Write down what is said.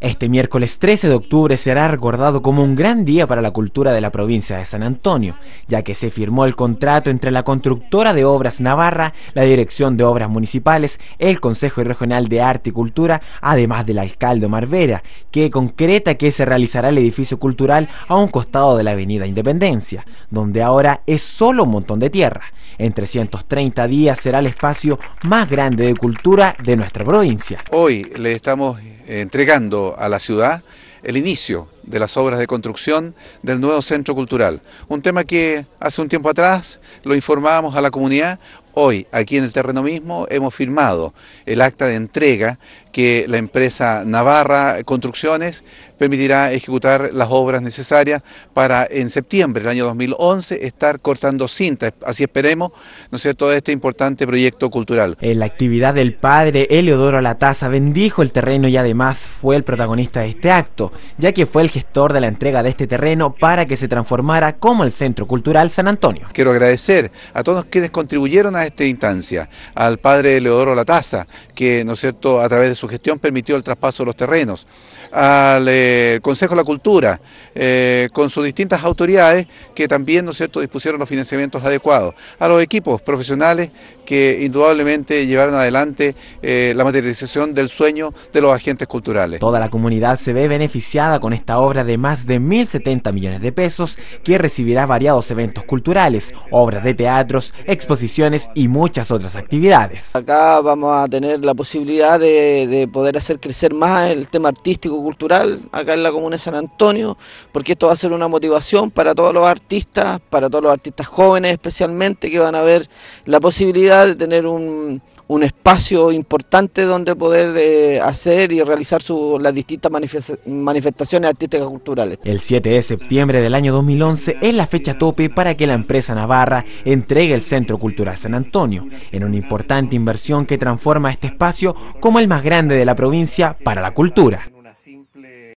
Este miércoles 13 de octubre será recordado como un gran día para la cultura de la provincia de San Antonio, ya que se firmó el contrato entre la constructora de obras Navarra, la Dirección de Obras Municipales, el Consejo Regional de Arte y Cultura, además del alcalde Marvera, que concreta que se realizará el edificio cultural a un costado de la Avenida Independencia, donde ahora es solo un montón de tierra. En 330 días será el espacio más grande de cultura de nuestra provincia. Hoy le estamos eh, entregando a la ciudad el inicio de las obras de construcción del nuevo centro cultural. Un tema que hace un tiempo atrás lo informábamos a la comunidad, Hoy, aquí en el terreno mismo, hemos firmado el acta de entrega que la empresa Navarra Construcciones permitirá ejecutar las obras necesarias para en septiembre del año 2011 estar cortando cintas, así esperemos, ¿no es cierto?, este importante proyecto cultural. En la actividad del padre Eleodoro Lataza bendijo el terreno y además fue el protagonista de este acto, ya que fue el gestor de la entrega de este terreno para que se transformara como el Centro Cultural San Antonio. Quiero agradecer a todos quienes contribuyeron a esta instancia, al padre Leodoro Lataza, que, ¿no es cierto?, a través de su gestión permitió el traspaso de los terrenos, al eh, Consejo de la Cultura, eh, con sus distintas autoridades que también, ¿no es cierto?, dispusieron los financiamientos adecuados, a los equipos profesionales que indudablemente llevaron adelante eh, la materialización del sueño de los agentes culturales. Toda la comunidad se ve beneficiada con esta obra de más de 1.070 millones de pesos que recibirá variados eventos culturales, obras de teatros, exposiciones y muchas otras actividades. Acá vamos a tener la posibilidad de, poder hacer crecer más el tema artístico cultural acá en la comuna de San Antonio, porque esto va a ser una motivación para todos los artistas, para todos los artistas jóvenes especialmente, que van a ver la posibilidad de tener un un espacio importante donde poder eh, hacer y realizar las distintas manifestaciones artísticas culturales. El 7 de septiembre del año 2011 es la fecha tope para que la empresa navarra entregue el Centro Cultural San Antonio, en una importante inversión que transforma este espacio como el más grande de la provincia para la cultura.